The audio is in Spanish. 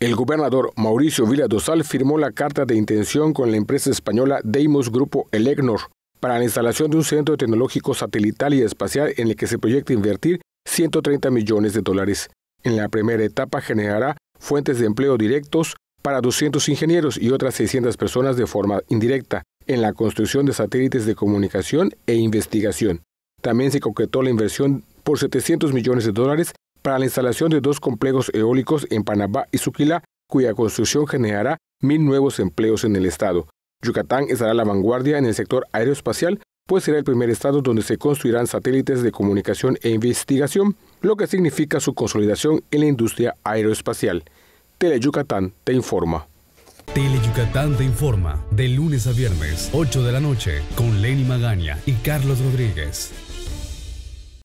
El gobernador Mauricio Vila Dosal firmó la carta de intención con la empresa española Deimos Grupo Elecnor para la instalación de un centro tecnológico satelital y espacial en el que se proyecta invertir 130 millones de dólares. En la primera etapa generará fuentes de empleo directos para 200 ingenieros y otras 600 personas de forma indirecta en la construcción de satélites de comunicación e investigación. También se concretó la inversión por 700 millones de dólares para la instalación de dos complejos eólicos en Panamá y Suquila, cuya construcción generará mil nuevos empleos en el estado. Yucatán estará a la vanguardia en el sector aeroespacial, pues será el primer estado donde se construirán satélites de comunicación e investigación, lo que significa su consolidación en la industria aeroespacial. Tele Yucatán te informa. Tele Yucatán te informa, de lunes a viernes, 8 de la noche, con Lenny Magaña y Carlos Rodríguez.